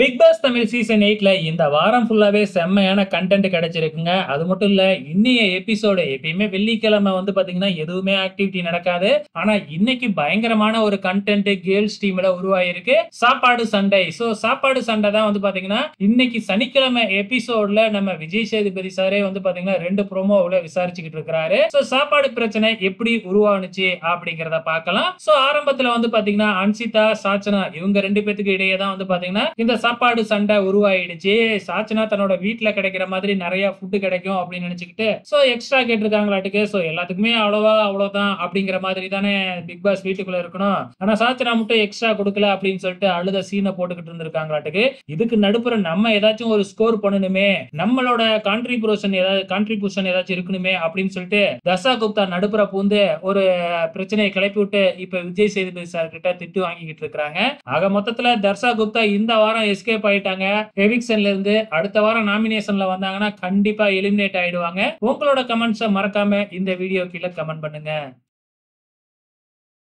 big pass Tamil season எயிட்ல இந்த வாரம் ஃபுல்லாவே செம்மையான கண்டென்ட் கிடைச்சிருக்குங்க அது மட்டும் இல்ல இன்னைய எபிசோடு எப்பயுமே வெள்ளிக்கிழமை வந்து பாத்தீங்கன்னா எதுவுமே ஆக்டிவிட்டி நடக்காது ஆனா இன்னைக்கு பயங்கரமான ஒரு கண்டென்ட் கேர்ள்ஸ் டீம்ல உருவாயிருக்கு சாப்பாடு சண்டை சோ சாப்பாடு சண்டை தான் வந்து பாத்தீங்கன்னா இன்னைக்கு சனிக்கிழமை எபிசோட்ல நம்ம விஜய் சேதுபதி சாரே வந்து பாத்தீங்கன்னா ரெண்டு அவ்வளவு விசாரிச்சுக்கிட்டு இருக்கிறாரு சோ சாப்பாடு பிரச்சனை எப்படி உருவானுச்சு அப்படிங்கிறத பார்க்கலாம் சோ ஆரம்பத்துல வந்து பாத்தீங்கன்னா அன்சிதா சாச்சனா இவங்க ரெண்டு பேத்துக்கு இடையே தான் வந்து பாத்தீங்கன்னா இந்த சாப்பாடு சண்டை உருவாயிடுச்சு சாச்சினா தன்னோட வீட்டுல கிடைக்கிற மாதிரி நிறைய ஃபுட் கிடைக்கும் அப்படின்னு நினைச்சுக்கிட்டு எக்ஸ்ட்ரா கேட்டிருக்காங்களாட்டுக்கு சோ எல்லாத்துக்குமே அவ்வளவா அவ்வளவுதான் அப்படிங்கிற மாதிரி தானே பிக் பாஸ் வீட்டுக்குள்ள இருக்கணும் ஆனா சாச்சினா மட்டும் எக்ஸ்ட்ரா கொடுக்கல அப்படின்னு சொல்லிட்டு அழுத சீனை போட்டுக்கிட்டு இருந்திருக்காங்களாட்டுக்கு இதுக்கு நடுப்புற நம்ம ஏதாச்சும் ஒரு ஸ்கோர் பண்ணணுமே நம்மளோட கான்ட்ரிபியூஷன் ஏதாவது கான்ட்ரிபியூஷன் ஏதாச்சும் இருக்கணுமே அப்படின்னு சொல்லிட்டு தசா குப்தா நடுப்புற பூந்து ஒரு பிரச்சனையை கிளப்பி விட்டு இப்ப விஜய் சேதுபதி சார் கிட்ட திட்டு வாங்கிக்கிட்டு இருக்காங்க ஆக மொத்தத்துல தர்சா குப்தா இந்த வாரம் எஸ்கேப் ஆயிட்டாங்க எவிக்ஷன்ல இருந்து அடுத்த வாரம் நாமினேஷன்ல வந்தாங்கன்னா கண்டிப்பா எலிமினேட் ஆயிடுவாங்க உங்களோட கமெண்ட்ஸை மறக்காம இந்த வீடியோ கீழே கமெண்ட் பண்ணுங்க